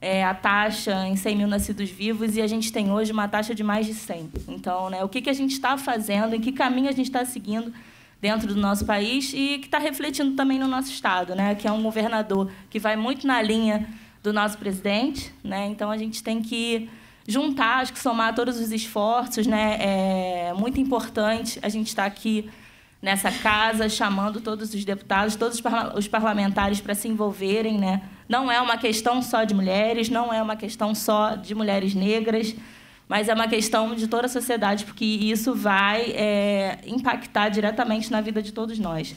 é, a taxa em 100 mil nascidos vivos, e a gente tem hoje uma taxa de mais de 100. Então, né, o que, que a gente está fazendo, em que caminho a gente está seguindo dentro do nosso país e que está refletindo também no nosso Estado, né? que é um governador que vai muito na linha do nosso presidente. Né? Então, a gente tem que juntar, acho que somar todos os esforços, né? É muito importante a gente estar tá aqui nessa casa chamando todos os deputados, todos os parlamentares para se envolverem, né? Não é uma questão só de mulheres, não é uma questão só de mulheres negras, mas é uma questão de toda a sociedade, porque isso vai é, impactar diretamente na vida de todos nós.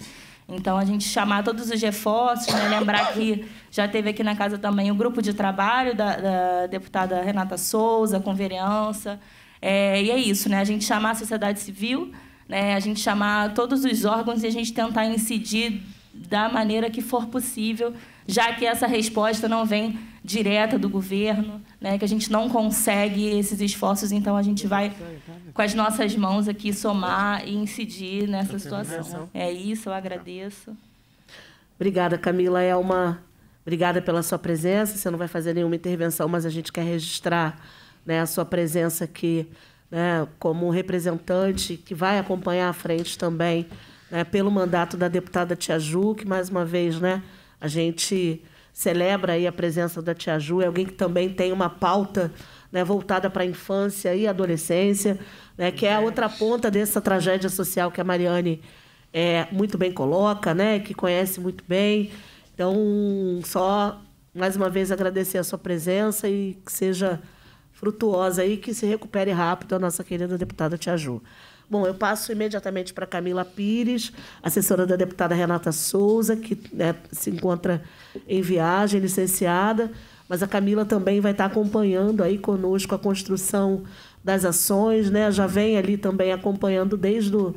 Então, a gente chamar todos os reforços, né? lembrar que já teve aqui na casa também o grupo de trabalho da, da deputada Renata Souza, com vereança. É, e é isso, né? a gente chamar a sociedade civil, né? a gente chamar todos os órgãos e a gente tentar incidir da maneira que for possível, já que essa resposta não vem direta do governo, né, que a gente não consegue esses esforços, então a gente vai com as nossas mãos aqui somar e incidir nessa tá situação. É isso, eu agradeço. Obrigada, Camila. É uma obrigada pela sua presença. Você não vai fazer nenhuma intervenção, mas a gente quer registrar né, a sua presença aqui né, como representante que vai acompanhar a frente também né, pelo mandato da deputada Tia Ju, que mais uma vez né, a gente celebra aí a presença da Tia Ju, é alguém que também tem uma pauta né, voltada para a infância e adolescência, né, que é a outra ponta dessa tragédia social que a Mariane é, muito bem coloca, né, que conhece muito bem. Então, só mais uma vez agradecer a sua presença e que seja frutuosa e que se recupere rápido a nossa querida deputada Tia Ju. Bom, eu passo imediatamente para Camila Pires, assessora da deputada Renata Souza, que né, se encontra em viagem, licenciada, mas a Camila também vai estar tá acompanhando aí conosco a construção das ações, né? Já vem ali também acompanhando desde o,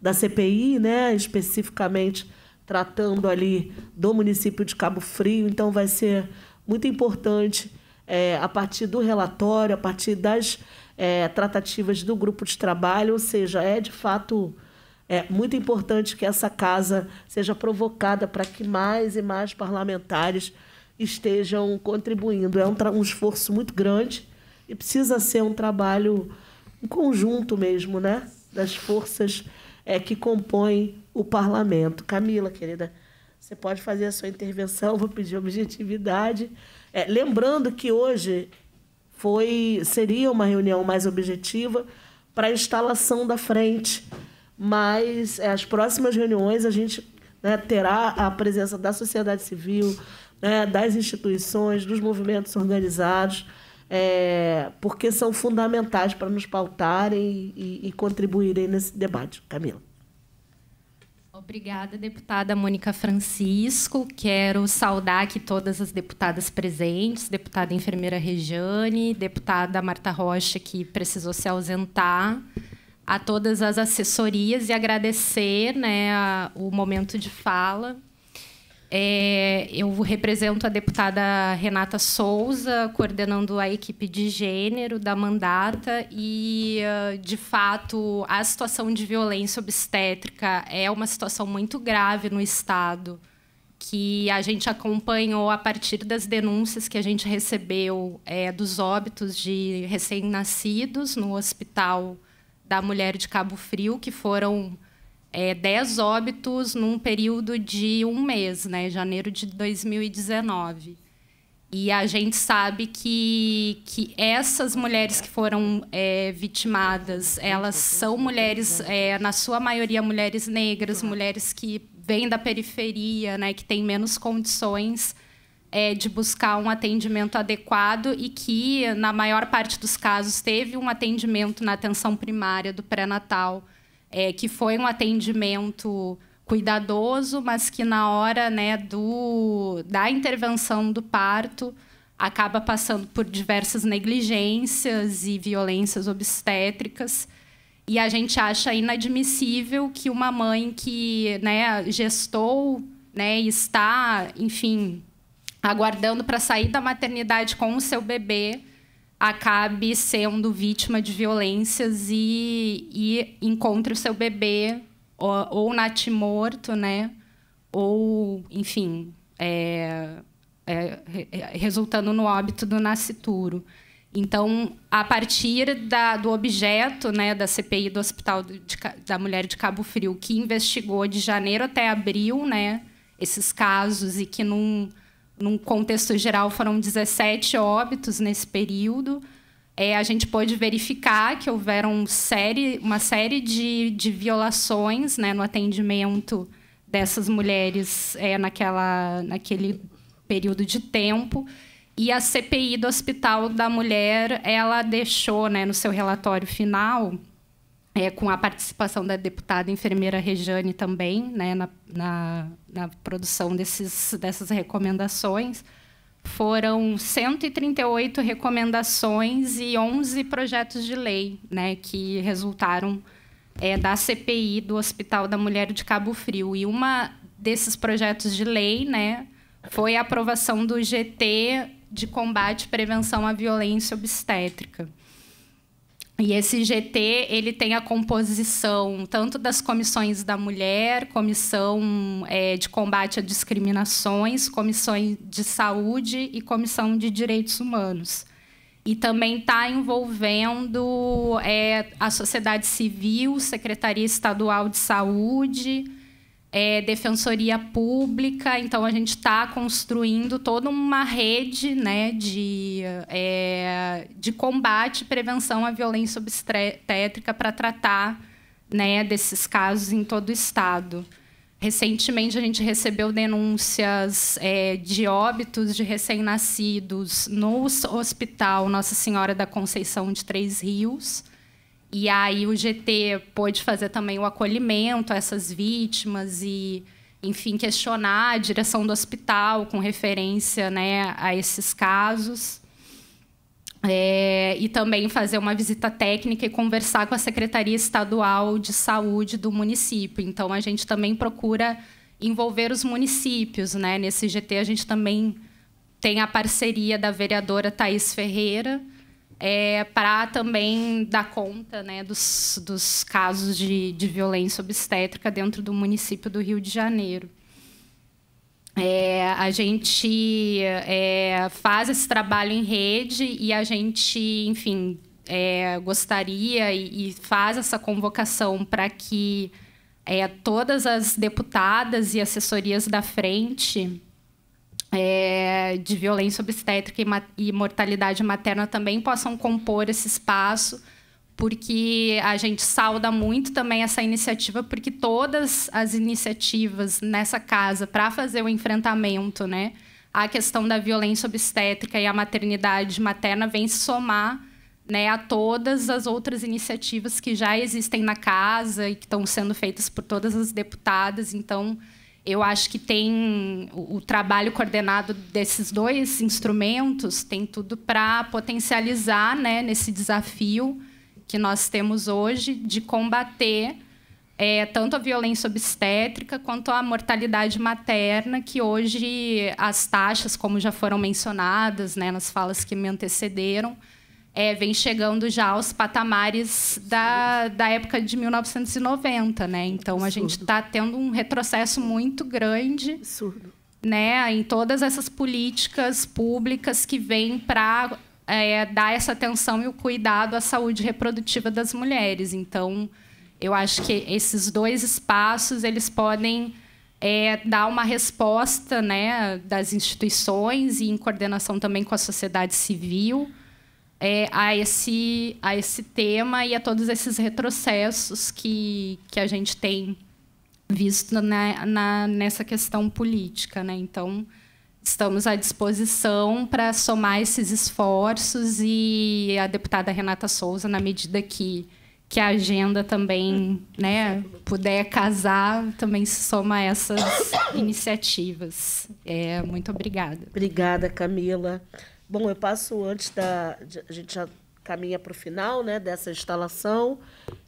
da CPI, né, especificamente tratando ali do município de Cabo Frio, então vai ser muito importante é, a partir do relatório, a partir das é, tratativas do grupo de trabalho, ou seja, é de fato é muito importante que essa casa seja provocada para que mais e mais parlamentares estejam contribuindo. É um, um esforço muito grande e precisa ser um trabalho em conjunto mesmo, né? Das forças é, que compõem o parlamento. Camila, querida, você pode fazer a sua intervenção, vou pedir objetividade. É, lembrando que hoje foi seria uma reunião mais objetiva para a instalação da frente. Mas é, as próximas reuniões a gente né, terá a presença da sociedade civil, né, das instituições, dos movimentos organizados, é, porque são fundamentais para nos pautarem e, e, e contribuírem nesse debate. Camila. Obrigada, deputada Mônica Francisco. Quero saudar aqui todas as deputadas presentes, deputada enfermeira Regiane, deputada Marta Rocha, que precisou se ausentar, a todas as assessorias e agradecer né, a, o momento de fala é, eu represento a deputada Renata Souza, coordenando a equipe de gênero da mandata. E, ah, de fato, a situação de violência obstétrica é uma situação muito grave no Estado, que a gente acompanhou a partir das denúncias que a gente recebeu é, dos óbitos de recém-nascidos no Hospital da Mulher de Cabo Frio, que foram é, 10 óbitos num período de um mês, né, janeiro de 2019. E a gente sabe que, que essas mulheres que foram é, vitimadas, elas são mulheres, é, na sua maioria, mulheres negras, mulheres que vêm da periferia, né, que têm menos condições é, de buscar um atendimento adequado e que, na maior parte dos casos, teve um atendimento na atenção primária do pré-natal é, que foi um atendimento cuidadoso, mas que na hora né, do, da intervenção do parto acaba passando por diversas negligências e violências obstétricas. E a gente acha inadmissível que uma mãe que né, gestou, né, está, enfim, aguardando para sair da maternidade com o seu bebê, acabe sendo vítima de violências e, e encontre o seu bebê ou, ou natimorto, né? Ou, enfim, é, é, é, resultando no óbito do nascituro. Então, a partir da, do objeto né, da CPI do Hospital de, da Mulher de Cabo Frio, que investigou de janeiro até abril né, esses casos e que não num contexto geral, foram 17 óbitos nesse período. É, a gente pôde verificar que houveram série, uma série de, de violações né, no atendimento dessas mulheres é, naquela, naquele período de tempo. E a CPI do Hospital da Mulher, ela deixou né, no seu relatório final é, com a participação da deputada enfermeira Rejane também né, na, na, na produção desses, dessas recomendações. Foram 138 recomendações e 11 projetos de lei né, que resultaram é, da CPI do Hospital da Mulher de Cabo Frio. E uma desses projetos de lei né, foi a aprovação do GT de combate e prevenção à violência obstétrica. E esse GT ele tem a composição tanto das comissões da mulher, comissão é, de combate a discriminações, comissões de saúde e comissão de direitos humanos. E também está envolvendo é, a sociedade civil, Secretaria Estadual de Saúde, é, defensoria pública. Então, a gente está construindo toda uma rede né, de, é, de combate e prevenção à violência obstétrica para tratar né, desses casos em todo o Estado. Recentemente, a gente recebeu denúncias é, de óbitos de recém-nascidos no Hospital Nossa Senhora da Conceição de Três Rios e aí o GT pôde fazer também o acolhimento a essas vítimas e, enfim, questionar a direção do hospital com referência né, a esses casos. É, e também fazer uma visita técnica e conversar com a Secretaria Estadual de Saúde do município. Então, a gente também procura envolver os municípios. Né? Nesse GT, a gente também tem a parceria da vereadora Thais Ferreira, é, para também dar conta né, dos, dos casos de, de violência obstétrica dentro do município do Rio de Janeiro. É, a gente é, faz esse trabalho em rede e a gente, enfim, é, gostaria e, e, faz essa convocação para que é, todas as deputadas e assessorias da frente é, de violência obstétrica e, e mortalidade materna também possam compor esse espaço, porque a gente sauda muito também essa iniciativa, porque todas as iniciativas nessa casa para fazer o enfrentamento, né, à questão da violência obstétrica e à maternidade materna vem se somar né, a todas as outras iniciativas que já existem na casa e que estão sendo feitas por todas as deputadas. Então, eu acho que tem o, o trabalho coordenado desses dois instrumentos tem tudo para potencializar, né, nesse desafio que nós temos hoje de combater é, tanto a violência obstétrica quanto a mortalidade materna, que hoje as taxas, como já foram mencionadas né, nas falas que me antecederam, é, vem chegando já aos patamares da, da época de 1990, né? Então Absurdo. a gente está tendo um retrocesso muito grande. Absurdo. Né, em todas essas políticas públicas que vêm para é, dar essa atenção e o cuidado à saúde reprodutiva das mulheres. Então, eu acho que esses dois espaços eles podem é, dar uma resposta né, das instituições e em coordenação também com a sociedade civil é, a, esse, a esse tema e a todos esses retrocessos que, que a gente tem visto na, na nessa questão política. Né? Então, estamos à disposição para somar esses esforços e a deputada Renata Souza, na medida que, que a agenda também né, puder casar, também se soma a essas iniciativas. É, muito obrigada. Obrigada, Camila. Bom, eu passo antes da. A gente já caminha para o final né, dessa instalação.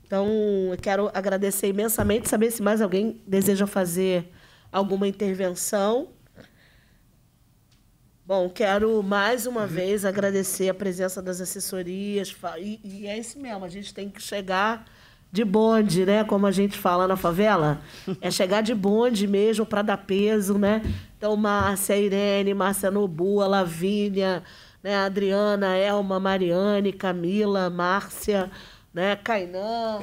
Então, eu quero agradecer imensamente, saber se mais alguém deseja fazer alguma intervenção. Bom, quero mais uma vez agradecer a presença das assessorias. E, e, é isso mesmo, a gente tem que chegar de bonde, né? Como a gente fala na favela. É chegar de bonde mesmo para dar peso, né? Então, Márcia, Irene, Márcia Nobua, Lavínia, né, Adriana, Elma, Mariane, Camila, Márcia, né, Cainã,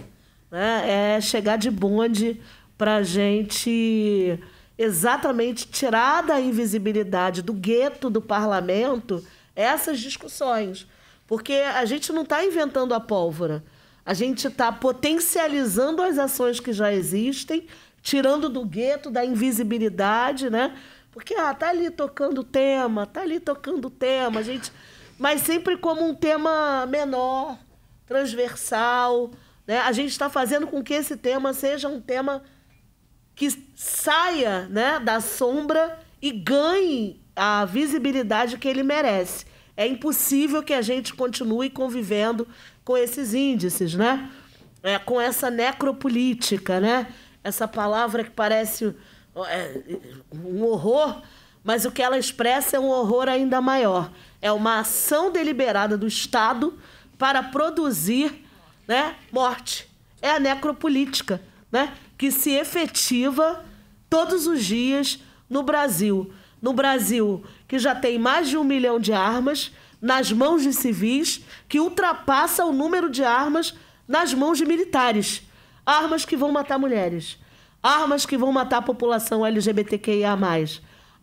né, é chegar de bonde para a gente exatamente tirar da invisibilidade do gueto do parlamento essas discussões. Porque a gente não está inventando a pólvora. A gente está potencializando as ações que já existem, tirando do gueto, da invisibilidade, né? Porque, ah, tá ali tocando tema, tá ali tocando tema, gente. Mas sempre como um tema menor, transversal. Né? A gente está fazendo com que esse tema seja um tema que saia né, da sombra e ganhe a visibilidade que ele merece. É impossível que a gente continue convivendo com esses índices, né? É, com essa necropolítica, né? Essa palavra que parece é, um horror, mas o que ela expressa é um horror ainda maior. É uma ação deliberada do Estado para produzir né, morte. É a necropolítica, né, que se efetiva todos os dias no Brasil. No Brasil, que já tem mais de um milhão de armas nas mãos de civis, que ultrapassa o número de armas nas mãos de militares. Armas que vão matar mulheres Armas que vão matar a população LGBTQIA.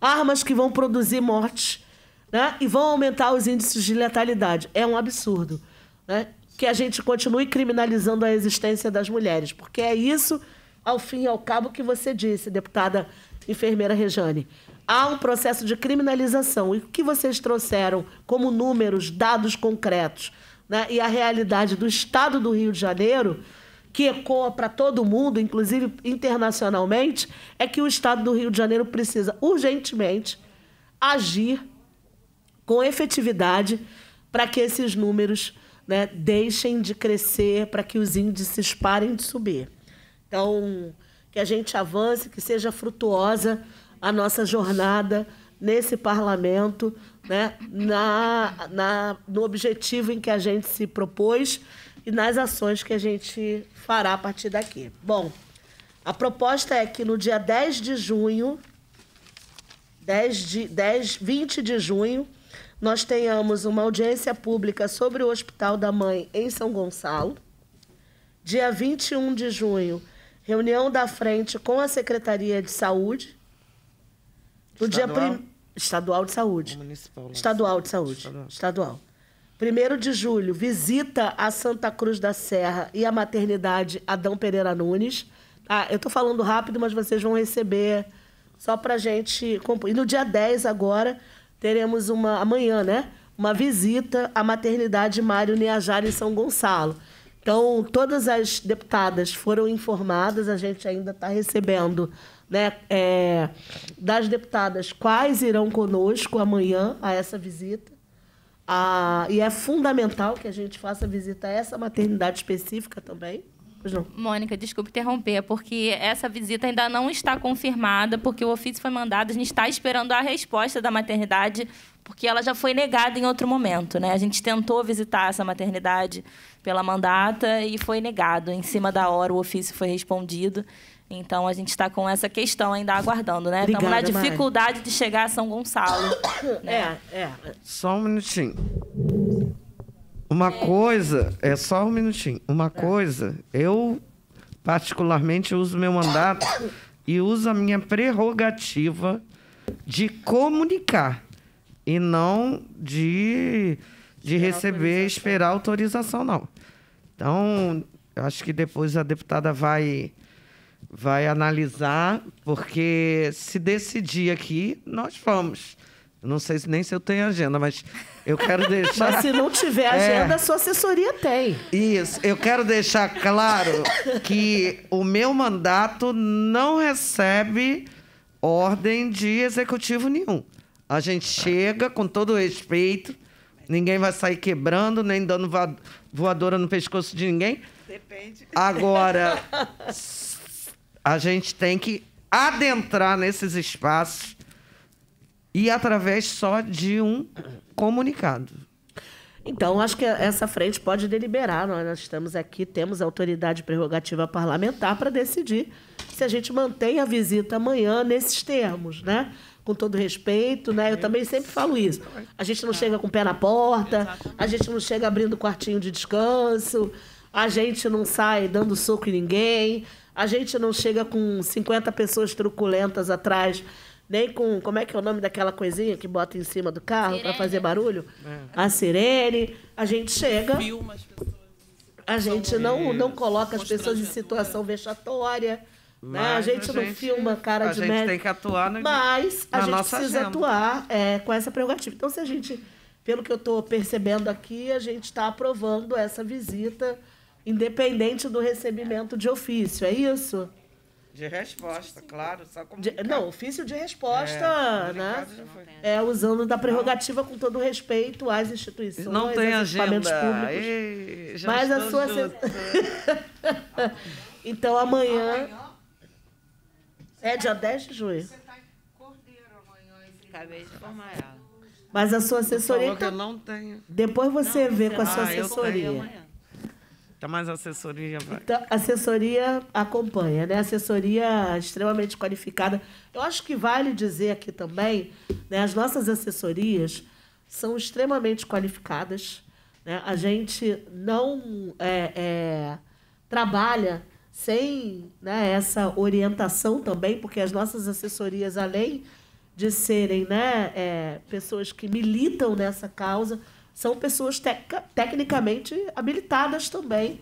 Armas que vão produzir mortes né? e vão aumentar os índices de letalidade. É um absurdo. Né? Que a gente continue criminalizando a existência das mulheres, porque é isso, ao fim e ao cabo, que você disse, deputada enfermeira Rejane. Há um processo de criminalização. E o que vocês trouxeram como números, dados concretos né? e a realidade do Estado do Rio de Janeiro que ecoa para todo mundo, inclusive internacionalmente, é que o Estado do Rio de Janeiro precisa urgentemente agir com efetividade para que esses números né, deixem de crescer, para que os índices parem de subir. Então, que a gente avance, que seja frutuosa a nossa jornada nesse parlamento, né? na, na, no objetivo em que a gente se propôs e nas ações que a gente fará a partir daqui. Bom, a proposta é que no dia 10 de junho, 10 de, 10, 20 de junho, nós tenhamos uma audiência pública sobre o Hospital da Mãe em São Gonçalo. Dia 21 de junho, reunião da frente com a Secretaria de Saúde. No dia Estadual de Saúde. Municipal. Estadual de Saúde. Estadual. Estadual. 1 de julho, visita a Santa Cruz da Serra e a maternidade Adão Pereira Nunes. Ah, eu tô falando rápido, mas vocês vão receber só pra gente. E no dia 10 agora, teremos uma. Amanhã, né? Uma visita à maternidade Mário Niajara em São Gonçalo. Então, todas as deputadas foram informadas, a gente ainda está recebendo né, é, das deputadas quais irão conosco amanhã a essa visita. e é fundamental que a gente faça visita a essa maternidade específica também. Mônica, desculpe interromper, porque essa visita ainda não está confirmada, porque o ofício foi mandado, a gente está esperando a resposta da maternidade, porque ela já foi negada em outro momento, né? A gente tentou visitar essa maternidade pela mandata e foi negado. Em cima da hora o ofício foi respondido. Então a gente está com essa questão ainda aguardando, né? Estamos na dificuldade Mari. de chegar a São Gonçalo. Né? É, é. Só um minutinho. Uma é. coisa, é só um minutinho. Uma é. coisa, eu particularmente uso meu mandato e uso a minha prerrogativa de comunicar e não de, de receber, esperar autorização, não. Então, eu acho que depois a deputada vai vai analisar, porque se decidir aqui, nós vamos. Não sei nem se eu tenho agenda, mas eu quero deixar. mas se não tiver é. agenda, é... sua assessoria tem. Isso. Eu quero deixar claro que o meu mandato não recebe ordem de executivo nenhum. A gente chega com todo respeito, ninguém vai sair quebrando, nem dando voadora no pescoço de ninguém. Depende. Agora, a gente tem que adentrar nesses espaços e através só de um comunicado. Então, acho que essa frente pode deliberar. Nós estamos aqui, temos autoridade prerrogativa parlamentar para decidir se a gente mantém a visita amanhã nesses termos, né? Com todo respeito, né? Eu também sempre falo isso. A gente não chega com o pé na porta, a gente não chega abrindo quartinho de descanso, a gente não sai dando soco em ninguém, a gente não chega com 50 pessoas truculentas atrás, nem com. Como é que é o nome daquela coisinha que bota em cima do carro para fazer barulho? É. A sirene. A gente chega. Filma as pessoas. A gente não, não coloca as pessoas em situação vexatória. Né? A gente não filma cara de médico. A gente tem que atuar no, Mas a gente precisa agenda. atuar é, com essa prerrogativa. Então, se a gente, pelo que eu estou percebendo aqui, a gente está aprovando essa visita independente do recebimento de ofício, é isso? De resposta, claro, só de, Não, ofício de resposta, é, né? É, usando da prerrogativa não. com todo respeito às instituições, não tem aos equipamentos agenda. públicos. Ei, mas a sua. então amanhã. amanhã. É dia 10 de junho. Você está em Cordeiro amanhã, Acabei de formar ela. Mas a sua assessoria. Então, eu tá- não tenho. Depois você não, vê com a sua ah, assessoria. Eu tenho amanhã mais assessoria. Então, assessoria acompanha, né? Assessoria extremamente qualificada. Eu acho que vale dizer aqui também, né? As nossas assessorias são extremamente qualificadas. Né? A gente não é, é, trabalha sem né, essa orientação também, porque as nossas assessorias, além de serem né, é, pessoas que militam nessa causa, são pessoas teca, tecnicamente habilitadas também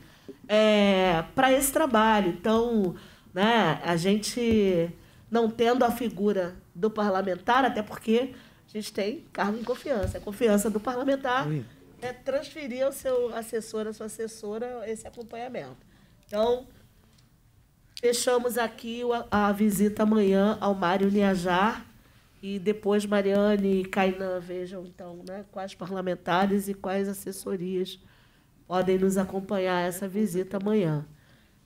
é, para esse trabalho. Então, né, a gente não tendo a figura do parlamentar, até porque a gente tem cargo em confiança. A confiança do parlamentar é transferir ao seu assessor, à sua assessora, esse acompanhamento. Então, fechamos aqui a, a visita amanhã ao Mário Niajar e depois Mariane e Kainan vejam, então, né, quais parlamentares e quais assessorias podem nos acompanhar essa visita amanhã.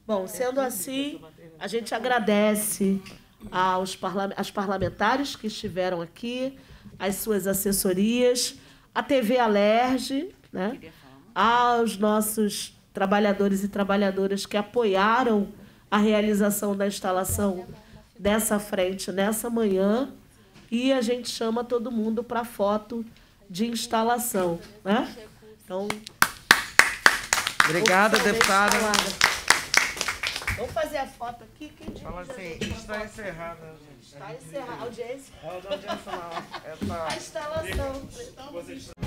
Bom, sendo assim, a gente agradece aos parla às parlamentares que estiveram aqui, às suas assessorias, à TV Alerge, né, aos nossos trabalhadores e trabalhadoras que apoiaram a realização da instalação dessa frente nessa manhã e a gente chama todo mundo para foto de instalação. Né? Então. Obrigada, deputada. Vamos fazer a foto aqui. Quem Fala assim, está encerrada. Gente. Está encerrada né, tá a audiência. É, a audiência não. É a instalação. Estamos...